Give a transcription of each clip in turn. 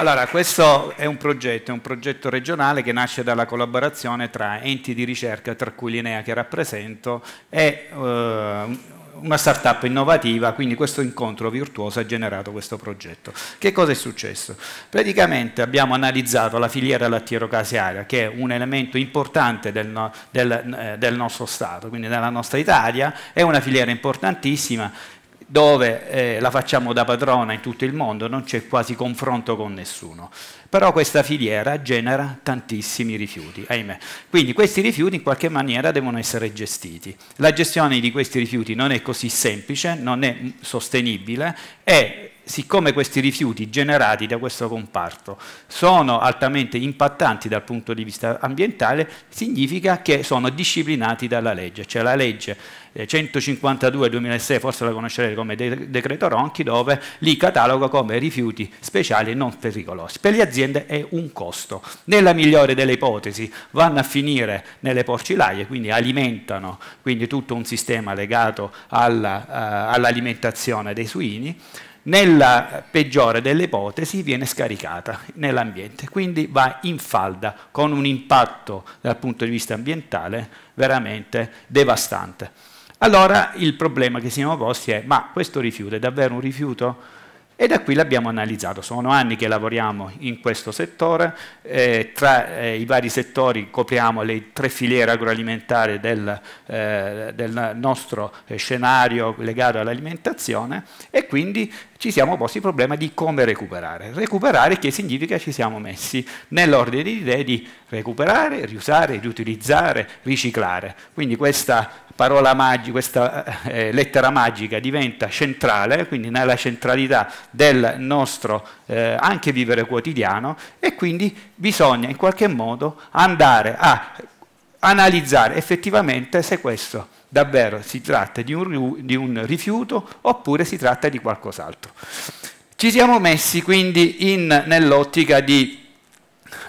Allora, questo è un progetto, è un progetto regionale che nasce dalla collaborazione tra enti di ricerca, tra cui l'INEA che rappresento, e eh, una startup innovativa, quindi questo incontro virtuoso ha generato questo progetto. Che cosa è successo? Praticamente abbiamo analizzato la filiera lattiero-casearia, che è un elemento importante del, no, del, eh, del nostro Stato, quindi della nostra Italia, è una filiera importantissima dove eh, la facciamo da padrona in tutto il mondo, non c'è quasi confronto con nessuno. Però questa filiera genera tantissimi rifiuti, ahimè. Quindi questi rifiuti in qualche maniera devono essere gestiti. La gestione di questi rifiuti non è così semplice, non è sostenibile e siccome questi rifiuti generati da questo comparto sono altamente impattanti dal punto di vista ambientale, significa che sono disciplinati dalla legge, cioè la legge 152-2006, eh, forse la conoscerete come decreto Ronchi, dove li cataloga come rifiuti speciali e non pericolosi. Per le aziende è un costo. Nella migliore delle ipotesi vanno a finire nelle porcilaie, quindi alimentano quindi tutto un sistema legato eh, all'alimentazione all dei suini, nella peggiore delle ipotesi viene scaricata nell'ambiente, quindi va in falda con un impatto dal punto di vista ambientale veramente devastante. Allora il problema che siamo posti è ma questo rifiuto è davvero un rifiuto? E da qui l'abbiamo analizzato. Sono anni che lavoriamo in questo settore, eh, tra eh, i vari settori copriamo le tre filiere agroalimentari del, eh, del nostro eh, scenario legato all'alimentazione e quindi ci siamo posti il problema di come recuperare. Recuperare che significa ci siamo messi nell'ordine di idee di recuperare, riusare, riutilizzare, riciclare. Quindi questa parola magica, questa eh, eh, lettera magica diventa centrale, quindi nella centralità del nostro eh, anche vivere quotidiano e quindi bisogna in qualche modo andare a analizzare effettivamente se questo davvero si tratta di un, di un rifiuto oppure si tratta di qualcos'altro. Ci siamo messi quindi nell'ottica di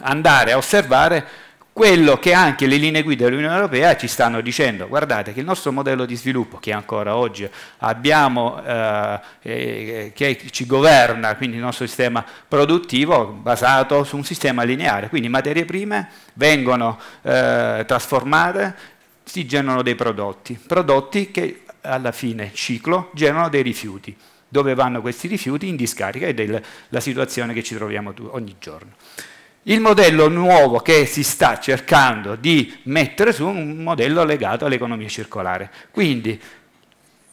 andare a osservare quello che anche le linee guida dell'Unione Europea ci stanno dicendo, guardate che il nostro modello di sviluppo che ancora oggi abbiamo, eh, eh, che ci governa, quindi il nostro sistema produttivo basato su un sistema lineare, quindi materie prime vengono eh, trasformate, si generano dei prodotti, prodotti che alla fine ciclo generano dei rifiuti, dove vanno questi rifiuti in discarica ed è la situazione che ci troviamo ogni giorno. Il modello nuovo che si sta cercando di mettere su è un modello legato all'economia circolare. Quindi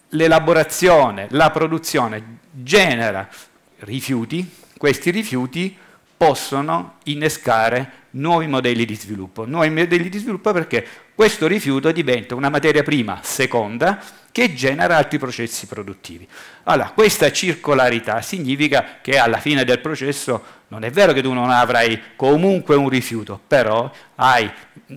l'elaborazione, la produzione genera rifiuti, questi rifiuti possono innescare nuovi modelli di sviluppo. Nuovi modelli di sviluppo perché questo rifiuto diventa una materia prima seconda che genera altri processi produttivi. Allora, questa circolarità significa che alla fine del processo non è vero che tu non avrai comunque un rifiuto, però hai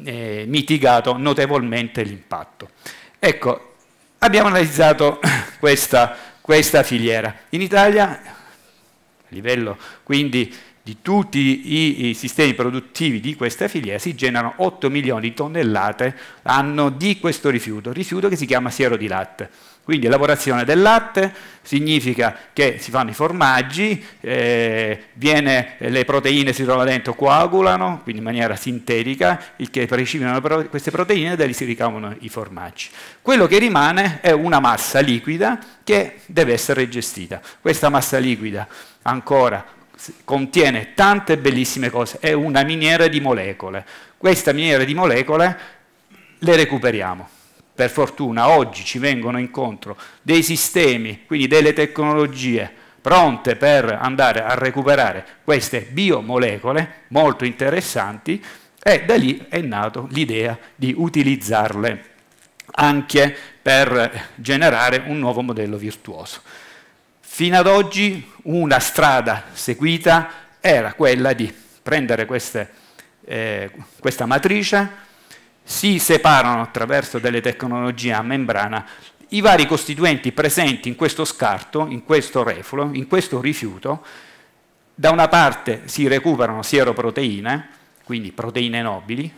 eh, mitigato notevolmente l'impatto. Ecco, abbiamo analizzato questa, questa filiera. In Italia, a livello quindi di tutti i, i sistemi produttivi di questa filiera si generano 8 milioni di tonnellate l'anno di questo rifiuto, rifiuto che si chiama siero di latte. Quindi lavorazione del latte significa che si fanno i formaggi, eh, viene, eh, le proteine si trovano dentro, coagulano, quindi in maniera sintetica, il che precipitano queste proteine e da lì si ricavano i formaggi. Quello che rimane è una massa liquida che deve essere gestita. Questa massa liquida ancora contiene tante bellissime cose, è una miniera di molecole. Questa miniera di molecole le recuperiamo. Per fortuna oggi ci vengono incontro dei sistemi, quindi delle tecnologie pronte per andare a recuperare queste biomolecole molto interessanti e da lì è nata l'idea di utilizzarle anche per generare un nuovo modello virtuoso. Fino ad oggi una strada seguita era quella di prendere queste, eh, questa matrice, si separano attraverso delle tecnologie a membrana i vari costituenti presenti in questo scarto, in questo refluo, in questo rifiuto, da una parte si recuperano sieroproteine, quindi proteine nobili,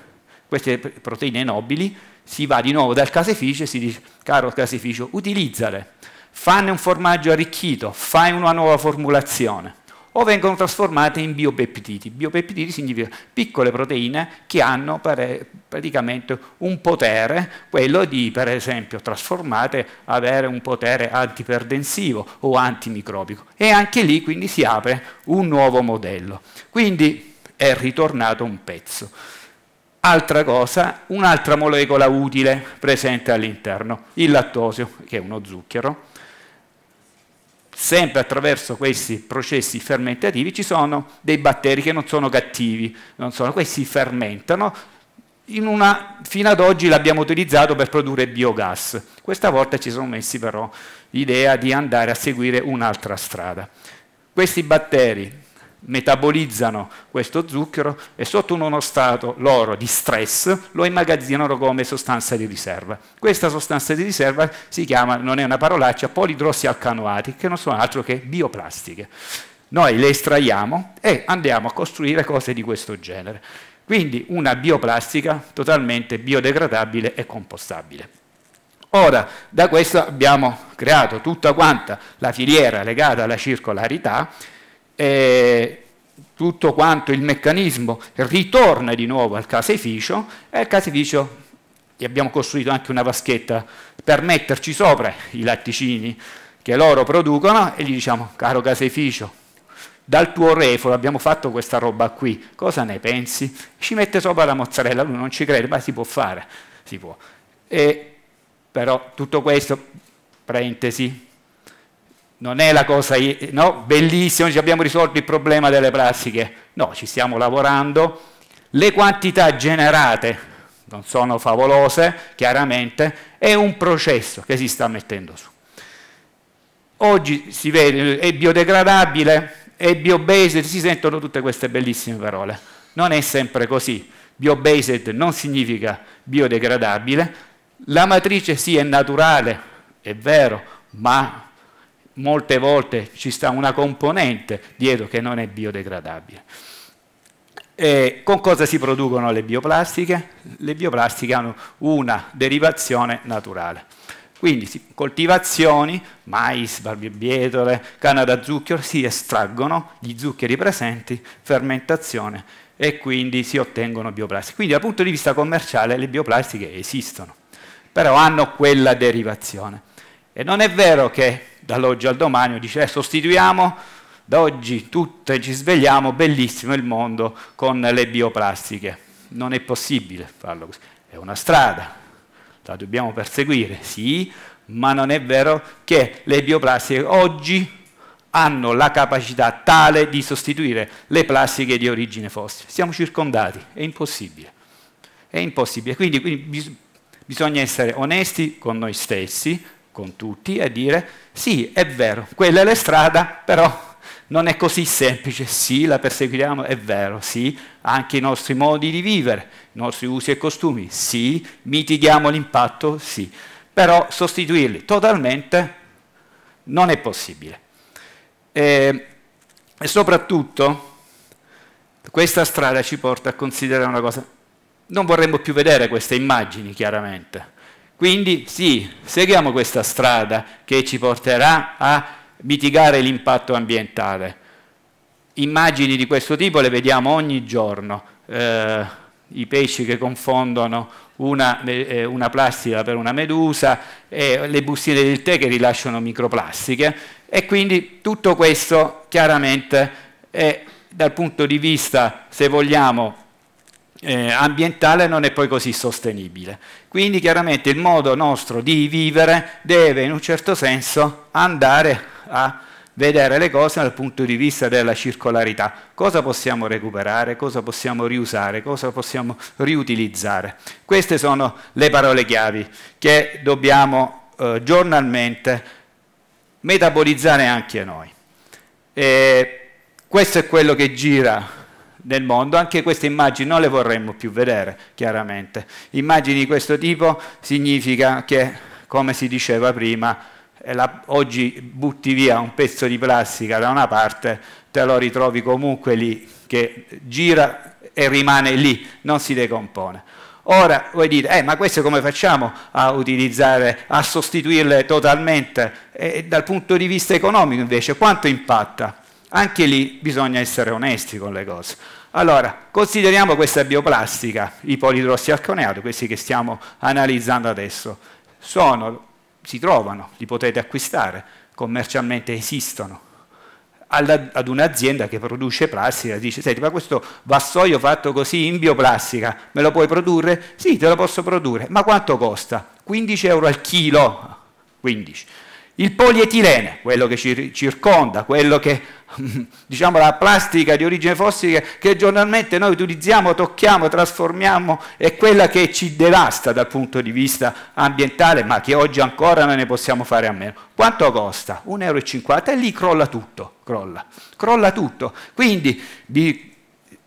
queste proteine nobili si va di nuovo dal caseificio e si dice caro caseificio utilizzale, fanne un formaggio arricchito, fai una nuova formulazione, o vengono trasformate in biopeptidi. Biopeptidi significa piccole proteine che hanno praticamente un potere, quello di, per esempio, trasformate, avere un potere antiperdensivo o antimicrobico. E anche lì quindi si apre un nuovo modello. Quindi è ritornato un pezzo. Altra cosa, un'altra molecola utile presente all'interno, il lattosio, che è uno zucchero, sempre attraverso questi processi fermentativi ci sono dei batteri che non sono cattivi, non sono, questi fermentano, una, fino ad oggi l'abbiamo utilizzato per produrre biogas, questa volta ci sono messi però l'idea di andare a seguire un'altra strada. Questi batteri metabolizzano questo zucchero e sotto uno stato loro di stress lo immagazzinano come sostanza di riserva. Questa sostanza di riserva si chiama, non è una parolaccia, polidrossialcanoati, che non sono altro che bioplastiche. Noi le estraiamo e andiamo a costruire cose di questo genere. Quindi una bioplastica totalmente biodegradabile e compostabile. Ora, da questo abbiamo creato tutta quanta la filiera legata alla circolarità eh, tutto quanto il meccanismo ritorna di nuovo al caseificio e al caseificio gli abbiamo costruito anche una vaschetta per metterci sopra i latticini che loro producono e gli diciamo caro caseificio dal tuo refolo abbiamo fatto questa roba qui, cosa ne pensi? Ci mette sopra la mozzarella, lui non ci crede, ma si può fare, si può. E, però tutto questo, parentesi, non è la cosa no? bellissima, abbiamo risolto il problema delle plastiche, no, ci stiamo lavorando, le quantità generate non sono favolose, chiaramente, è un processo che si sta mettendo su. Oggi si vede, è biodegradabile, è biobased, si sentono tutte queste bellissime parole. Non è sempre così. Biobased non significa biodegradabile. La matrice sì è naturale, è vero, ma molte volte ci sta una componente dietro che non è biodegradabile. E con cosa si producono le bioplastiche? Le bioplastiche hanno una derivazione naturale. Quindi coltivazioni, mais, barbibietole, canna da zucchero, si estraggono gli zuccheri presenti, fermentazione e quindi si ottengono bioplastiche. Quindi dal punto di vista commerciale le bioplastiche esistono, però hanno quella derivazione. E non è vero che dall'oggi al domani dice eh, sostituiamo da oggi tutte ci svegliamo, bellissimo il mondo con le bioplastiche. Non è possibile farlo così. È una strada, la dobbiamo perseguire, sì, ma non è vero che le bioplastiche oggi hanno la capacità tale di sostituire le plastiche di origine fossile. Siamo circondati, è impossibile. È impossibile. Quindi, quindi bis bisogna essere onesti con noi stessi, con tutti e dire sì, è vero, quella è la strada, però non è così semplice, sì, la perseguiamo, è vero, sì, anche i nostri modi di vivere, i nostri usi e costumi, sì, mitighiamo l'impatto, sì, però sostituirli totalmente non è possibile. E, e soprattutto questa strada ci porta a considerare una cosa, non vorremmo più vedere queste immagini chiaramente, quindi sì, seguiamo questa strada che ci porterà a mitigare l'impatto ambientale. Immagini di questo tipo le vediamo ogni giorno, eh, i pesci che confondono una, eh, una, plastica per una medusa, eh, le bustine del tè che rilasciano microplastiche e quindi tutto questo chiaramente è dal punto di vista, se vogliamo, eh, ambientale non è poi così sostenibile. Quindi chiaramente il modo nostro di vivere deve in un certo senso andare a vedere le cose dal punto di vista della circolarità. Cosa possiamo recuperare, cosa possiamo riusare, cosa possiamo riutilizzare. Queste sono le parole chiavi che dobbiamo eh, giornalmente metabolizzare anche noi. E questo è quello che gira del mondo, anche queste immagini non le vorremmo più vedere, chiaramente. Immagini di questo tipo significa che, come si diceva prima, eh, la, oggi butti via un pezzo di plastica da una parte, te lo ritrovi comunque lì, che gira e rimane lì, non si decompone. Ora voi dite, eh, ma queste come facciamo a utilizzare, a sostituirle totalmente? E dal punto di vista economico invece, quanto impatta? Anche lì bisogna essere onesti con le cose. Allora, consideriamo questa bioplastica, i polidrossi alconeati, questi che stiamo analizzando adesso. Sono, si trovano, li potete acquistare, commercialmente esistono. Alla, ad un'azienda che produce plastica, dice, senti, ma questo vassoio fatto così in bioplastica, me lo puoi produrre? Sì, te lo posso produrre, ma quanto costa? 15 euro al chilo. 15. Il polietilene, quello che ci circonda, quello che diciamo la plastica di origine fossile che giornalmente noi utilizziamo, tocchiamo, trasformiamo, è quella che ci devasta dal punto di vista ambientale, ma che oggi ancora non ne possiamo fare a meno. Quanto costa? 1,50 euro e lì crolla tutto, crolla, crolla tutto. Quindi di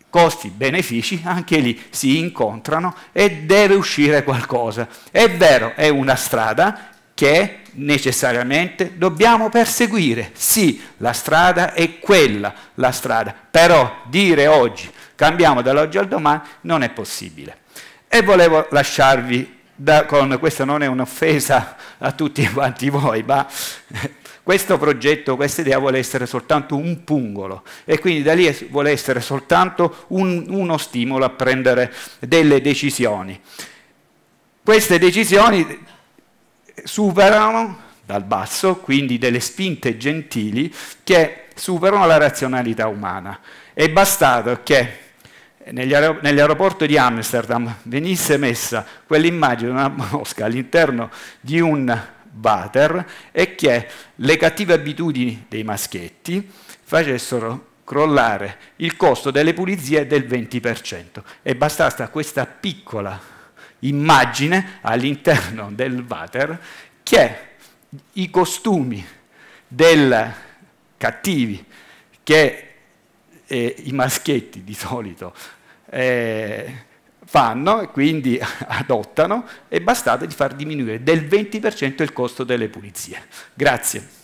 costi-benefici anche lì si incontrano e deve uscire qualcosa. È vero, è una strada che necessariamente dobbiamo perseguire. Sì, la strada è quella, la strada, però dire oggi, cambiamo dall'oggi al domani, non è possibile. E volevo lasciarvi da, con, questa non è un'offesa a tutti quanti voi, ma questo progetto, questa idea vuole essere soltanto un pungolo e quindi da lì vuole essere soltanto un, uno stimolo a prendere delle decisioni. Queste decisioni superano dal basso, quindi delle spinte gentili che superano la razionalità umana. È bastato che aer nell'aeroporto di Amsterdam venisse messa quell'immagine di una mosca all'interno di un water e che le cattive abitudini dei maschietti facessero crollare il costo delle pulizie del 20%. E bastata questa piccola immagine all'interno del water che i costumi del cattivi che eh, i maschietti di solito eh, fanno e quindi adottano è bastato di far diminuire del 20% il costo delle pulizie. Grazie.